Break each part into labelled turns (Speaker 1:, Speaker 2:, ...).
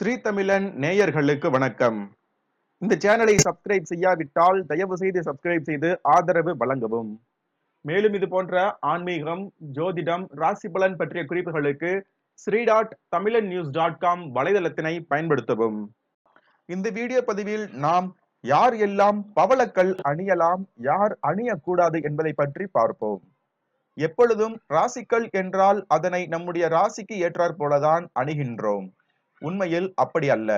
Speaker 1: ஸ்ரீ தமிழன் நேயர்களுக்கு வணக்கம் இந்த சேனலை சப்ஸ்கிரைப் செய்யாவிட்டால் தயவு செய்து சப்ஸ்கிரைப் செய்து ஆதரவு வழங்கவும் மேலும் இது போன்ற ஆன்மீகம் ஜோதிடம் ராசி பலன் பற்றிய குறிப்புகளுக்கு Sri dot Tamilan news dot com வலைதளத்தினை பயன்படுத்தவும் இந்த வீடியோ பதிவில் நாம் யார் எல்லாம் பவளக்கல் அணியலாம் யார் அணியக்கூடாது என்பதை பற்றி பார்ப்போம் எப்பொழுதும் ராசிக்கள் என்றால் அதனை நம்முடைய ராசிக்கு ஏற்றாற் போலதான் அணுகின்றோம் உண்மையில் அப்படி அல்ல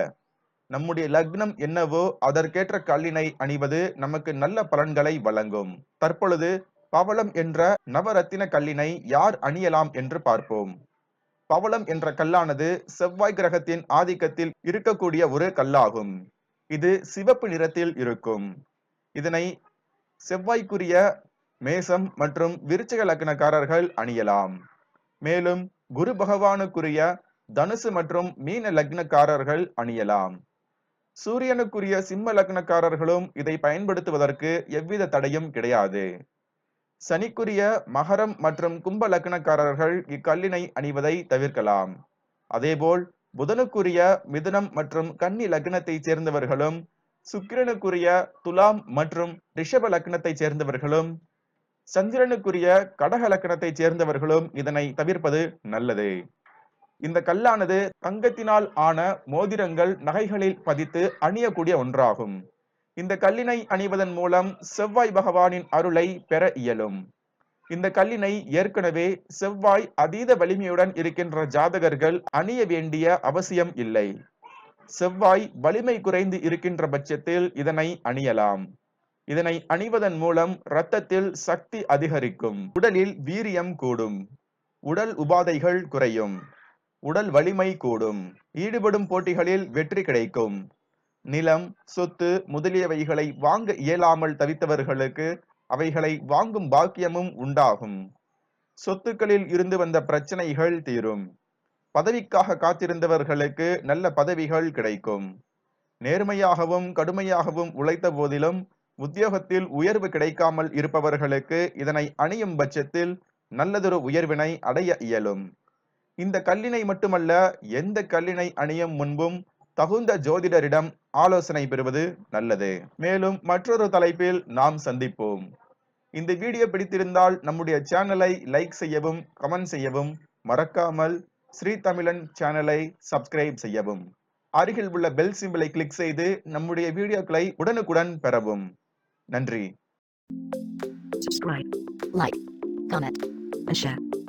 Speaker 1: நம்முடைய லக்னம் என்னவோ அதற்கேற்ற கல்லினை அணிவது நமக்கு நல்ல பலன்களை வழங்கும் தற்பொழுது பவளம் என்ற நவரத்தின கல்லினை யார் அணியலாம் என்று பார்ப்போம் பவளம் என்ற கல்லானது செவ்வாய் கிரகத்தின் ஆதிக்கத்தில் இருக்கக்கூடிய ஒரு கல்லாகும் இது சிவப்பு நிறத்தில் இருக்கும் இதனை செவ்வாய்க்குரிய மேசம் மற்றும் விருச்சிக லக்னக்காரர்கள் அணியலாம் மேலும் குரு பகவானுக்குரிய தனுசு மற்றும் மீன லக்னக்காரர்கள் அணியலாம் சூரியனுக்குரிய சிம்ம லக்னக்காரர்களும் இதை பயன்படுத்துவதற்கு எவ்வித தடையும் கிடையாது சனிக்குரிய மகரம் மற்றும் கும்ப லக்னக்காரர்கள் இக்கல்லினை அணிவதை தவிர்க்கலாம் அதேபோல் புதனுக்குரிய மிதுனம் மற்றும் கன்னி லக்னத்தை சேர்ந்தவர்களும் சுக்கிரனுக்குரிய துலாம் மற்றும் ரிஷப லக்னத்தை சேர்ந்தவர்களும் சந்திரனுக்குரிய கடக லக்னத்தை சேர்ந்தவர்களும் இதனை தவிர்ப்பது நல்லது இந்த கல்லானது தங்கத்தினால் ஆன மோதிரங்கள் நகைகளில் பதித்து அணியக்கூடிய ஒன்றாகும் இந்த கல்லினை அணிவதன் மூலம் செவ்வாய் பகவானின் அருளை பெற இயலும் இந்த கல்லினை ஏற்கனவே செவ்வாய் அதீத வலிமையுடன் இருக்கின்ற ஜாதகர்கள் அணிய வேண்டிய அவசியம் இல்லை செவ்வாய் வலிமை குறைந்து இருக்கின்ற பட்சத்தில் இதனை அணியலாம் இதனை அணிவதன் மூலம் இரத்தத்தில் சக்தி அதிகரிக்கும் உடலில் வீரியம் கூடும் உடல் உபாதைகள் குறையும் உடல் வலிமை கூடும் ஈடுபடும் போட்டிகளில் வெற்றி கிடைக்கும் நிலம் சொத்து முதலியவைகளை வாங்க இயலாமல் தவித்தவர்களுக்கு அவைகளை வாங்கும் பாக்கியமும் உண்டாகும் சொத்துக்களில் இருந்து வந்த பிரச்சனைகள் தீரும் பதவிக்காக காத்திருந்தவர்களுக்கு நல்ல பதவிகள் கிடைக்கும் நேர்மையாகவும் கடுமையாகவும் உழைத்த போதிலும் உத்தியோகத்தில் உயர்வு கிடைக்காமல் இருப்பவர்களுக்கு இதனை அணியும் பட்சத்தில் நல்லதொரு உயர்வினை அடைய இயலும் இந்த கல்லினை மட்டுமல்ல எந்த கல்லினை அணியும் முன்பும் தகுந்த ஜோதிடரிடம் ஆலோசனை பெறுவது நல்லது மேலும் மற்றொரு தலைப்பில் நாம் சந்திப்போம் இந்த வீடியோ பிடித்திருந்தால் நம்முடைய சேனலை லைக் செய்யவும் கமெண்ட் செய்யவும் மறக்காமல் ஸ்ரீ தமிழன் சேனலை சப்ஸ்கிரைப் செய்யவும் அருகில் உள்ள பெல் சிம்பிளை கிளிக் செய்து நம்முடைய வீடியோக்களை உடனுக்குடன் பெறவும் நன்றி Subscribe, like, comment, and share.